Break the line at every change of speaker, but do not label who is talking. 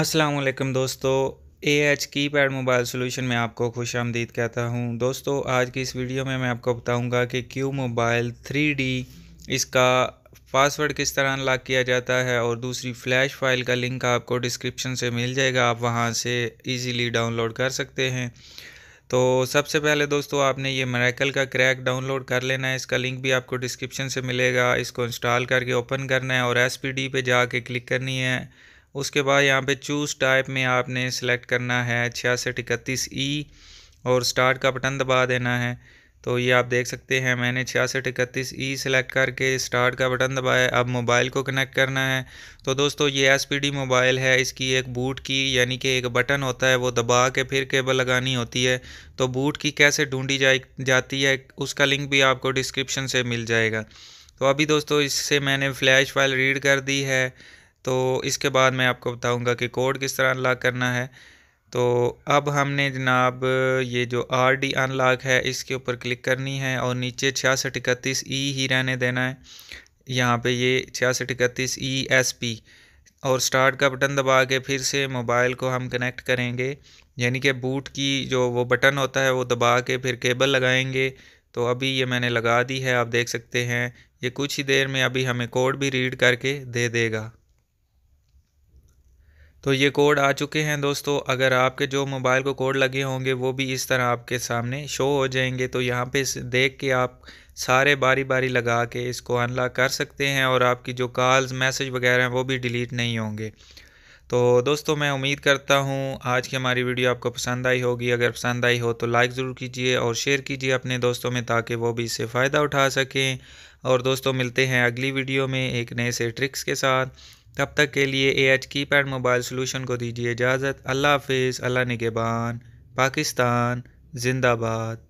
वालेकुम दोस्तों A H keypad mobile solution में आपको खुश आमदीद कहता हूँ दोस्तों आज की इस वीडियो में मैं आपको बताऊँगा कि क्यू मोबाइल 3D इसका पासवर्ड किस तरह अनलॉक किया जाता है और दूसरी फ़्लैश फाइल का लिंक आपको डिस्क्रिप्शन से मिल जाएगा आप वहाँ से इजीली डाउनलोड कर सकते हैं तो सबसे पहले दोस्तों आपने ये मरैकल का क्रैक डाउनलोड कर लेना है इसका लिंक भी आपको डिस्क्रिप्शन से मिलेगा इसको इंस्टॉल करके ओपन करना है और एस पी डी पर जाके क्लिक करनी है उसके बाद यहाँ पे चूज़ टाइप में आपने सेलेक्ट करना है छियासठ इकतीस ई e और स्टार्ट का बटन दबा देना है तो ये आप देख सकते हैं मैंने छियासठ इकतीस ई e सेलेक्ट करके स्टार्ट का बटन दबाया अब मोबाइल को कनेक्ट करना है तो दोस्तों ये एस मोबाइल है इसकी एक बूट की यानी कि एक बटन होता है वो दबा के फिर केबल लगानी होती है तो बूट की कैसे ढूंढी जा, जाती है उसका लिंक भी आपको डिस्क्रिप्शन से मिल जाएगा तो अभी दोस्तों इससे मैंने फ़्लैश फाइल रीड कर दी है तो इसके बाद मैं आपको बताऊंगा कि कोड किस तरह अनलॉक करना है तो अब हमने जनाब ये जो आर डी अनलॉक है इसके ऊपर क्लिक करनी है और नीचे छियासठ इकतीस ई e ही रहने देना है यहाँ पे ये छियासठ इकतीस ई एस पी और स्टार्ट का बटन दबा के फिर से मोबाइल को हम कनेक्ट करेंगे यानी कि बूट की जो वो बटन होता है वो दबा के फिर केबल लगाएंगे तो अभी ये मैंने लगा दी है आप देख सकते हैं ये कुछ ही देर में अभी हमें कोड भी रीड करके दे देगा तो ये कोड आ चुके हैं दोस्तों अगर आपके जो मोबाइल को कोड लगे होंगे वो भी इस तरह आपके सामने शो हो जाएंगे तो यहाँ पे देख के आप सारे बारी बारी लगा के इसको अनलॉक कर सकते हैं और आपकी जो कॉल्स मैसेज वगैरह हैं वो भी डिलीट नहीं होंगे तो दोस्तों मैं उम्मीद करता हूँ आज की हमारी वीडियो आपको पसंद आई होगी अगर पसंद आई हो तो लाइक ज़रूर कीजिए और शेयर कीजिए अपने दोस्तों में ताकि वो भी इससे फ़ायदा उठा सकें और दोस्तों मिलते हैं अगली वीडियो में एक नए से ट्रिक्स के साथ तब तक के लिए A H keypad mobile solution को दीजिए इजाज़त अल्लाह हाफिज़ अल्लाह निगेबान पाकिस्तान जिंदाबाद